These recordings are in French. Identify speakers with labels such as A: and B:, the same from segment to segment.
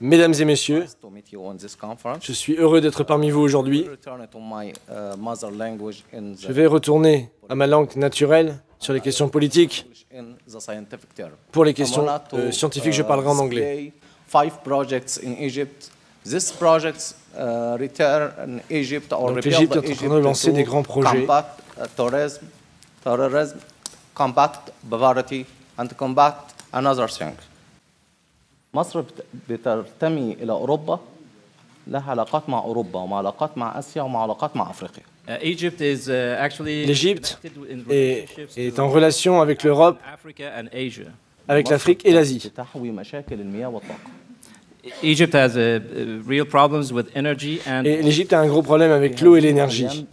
A: Mesdames et messieurs, je suis heureux d'être parmi vous aujourd'hui.
B: Uh, je vais retourner
A: à ma langue naturelle sur les questions politiques.
B: Pour les questions euh, scientifiques, je uh, parlerai en anglais. Uh, l'Égypte est en train de lancer des grands projets مصر بترتمي إلى أوروبا لها علاقات مع أوروبا ومع علاقات مع آسيا ومع علاقات مع أفريقيا
C: L'Égypte est, est en relation avec l'Europe,
B: avec l'Afrique et l'Asie.
C: Egypt has a, real with energy and et l'Égypte a un gros problème avec l'eau et l'énergie.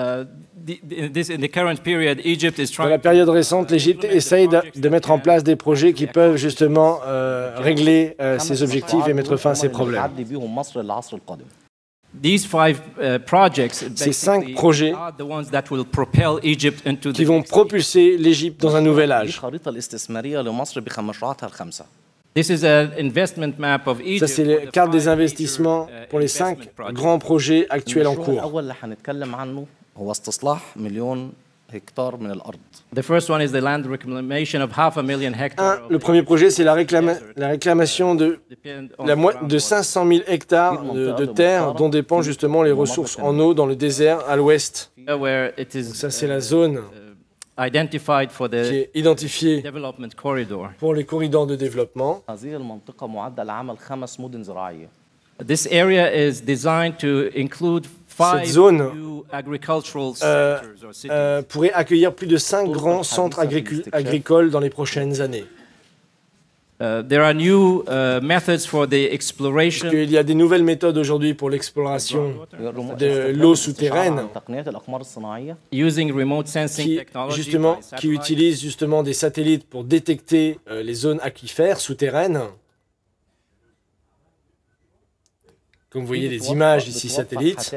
C: Uh, dans la période récente, l'Égypte
B: essaye de,
A: mettre en place des projets qui peuvent justement euh, régler euh, ses objectifs et mettre fin à ces problèmes.
C: Uh, ces cinq projets qui vont propulser l'Égypte dans un nouvel âge. Ça, c'est la carte
A: des investissements pour les cinq grands projets actuels en cours le premier projet, c'est la, réclamation de, 500 000 hectares de, terre dont dépendent justement les ressources en eau dans le désert à l'ouest.
C: Ça, c'est la euh, zone euh, identified qui est
B: pour les corridors de développement. Cette
C: zone est designed to inclure cette zone
A: euh, euh, pourrait accueillir plus de 5 grands centres agricoles dans les prochaines années.
C: Euh, exploration.
A: Il y a des nouvelles méthodes aujourd'hui pour l'exploration de l'eau souterraine Using remote sensing qui, justement, qui utilisent justement des satellites pour détecter les zones aquifères souterraines. Comme vous voyez les images ici satellites.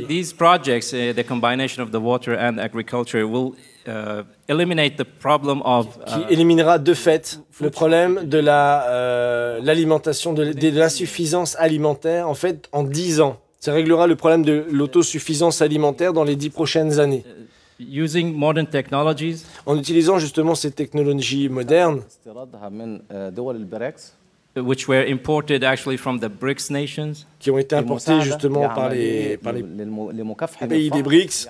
C: these projects, uh, the combination of the water and agriculture, will uh, eliminate the problem of. qui uh,
A: éliminera de fait le problème de la euh, l'alimentation de, l'insuffisance alimentaire en fait en 10 ans. Ça réglera le problème de l'autosuffisance alimentaire dans les 10 prochaines années. Using modern technologies. En utilisant justement ces technologies modernes
C: qui ont été importés justement par les,
B: pays des BRICS.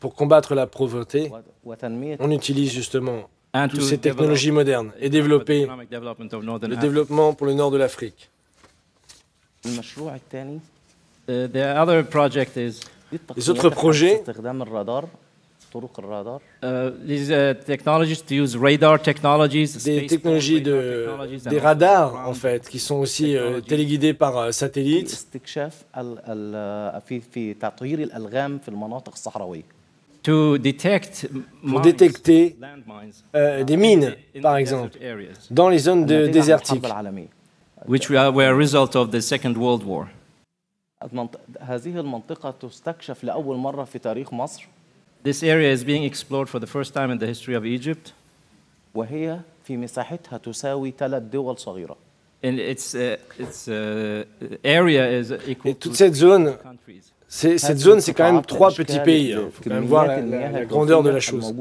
C: pour combattre
A: la pauvreté, on utilise justement toutes ces technologies modernes et développer
B: le
A: développement pour le nord de l'Afrique.
C: Uh, les autres projets
B: Uh,
C: uh, des technologies
B: de, des
A: radars, en fait, qui sont aussi euh, téléguidés
B: par euh, satellite.
C: Pour détecter euh, uh, des mines, par exemple,
B: dans les zones de, désertiques.
C: Which were a result of the Second World War. This area is being explored for the first time in the history of Egypt. وهي في مساحتها تساوي ثلاث دول And its, uh, its uh, area is Et toute cette zone, cette zone, c'est quand même trois petits pays. Il hein. faut quand même voir la, grandeur de la chose.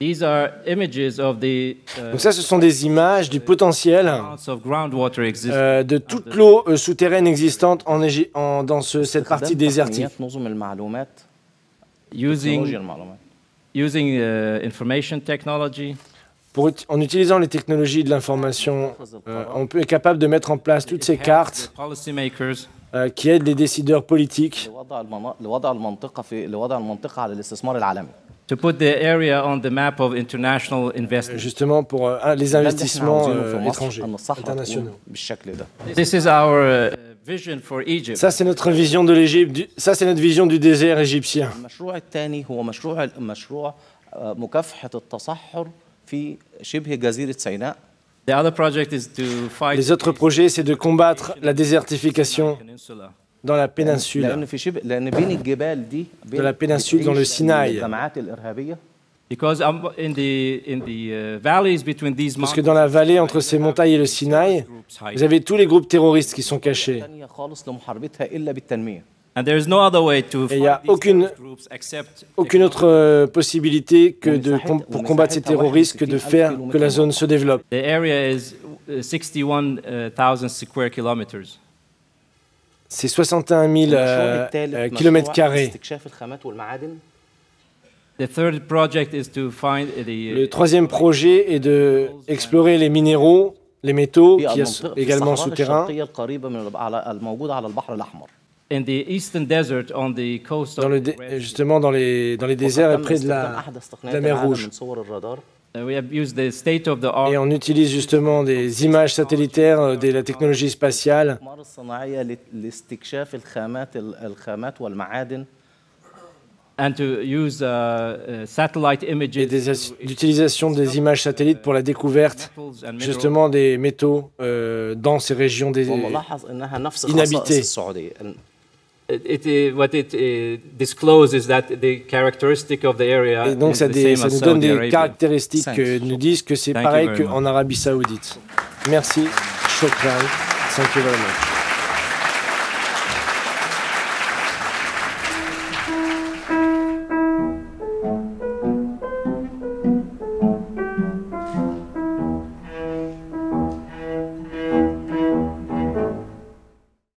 C: These are images of the, uh, Donc ça, ce sont
A: des images du potentiel euh, de toute l'eau euh, souterraine existante en, en dans ce, cette partie désertique
B: using,
C: uh, information technology. en utilisant les
A: technologies de l'information, euh, on peut, est capable de mettre en place toutes ces cartes
B: euh, qui aident les décideurs politiques
C: to put the area on the map of international euh, Justement pour ah, les investissements étrangers, internationaux. Ça, c'est notre vision
B: de l'Égypte. Ça, c'est notre vision du désert égyptien. Les autres projets, c'est de combattre la désertification dans la péninsule, dans la péninsule, dans le Sinaï.
C: Parce que dans
A: la vallée entre ces montagnes et le Sinaï, vous avez tous les groupes terroristes qui sont cachés. Et il n'y a aucune, aucune autre euh, possibilité que de, pour combattre ces terroristes que de faire que la zone se développe.
C: Uh, uh,
A: c'est 61 000 euh, euh, kilomètres carrés.
C: Le troisième
A: projet est de explorer
B: les minéraux, les métaux, qui sont également souterrains, dans
C: le justement dans les, dans les déserts près de la, de la mer Rouge. Et on
A: utilise justement des images satellitaires euh, de la technologie spatiale
C: Uh, uh, et l'utilisation des images satellites pour la découverte justement
A: des métaux euh, dans ces régions des... inhabitées.
C: Et donc ça, nous donne des caractéristiques qui
A: nous disent que c'est pareil qu'en Arabie Saoudite. Merci, Shukran. Thank you very much.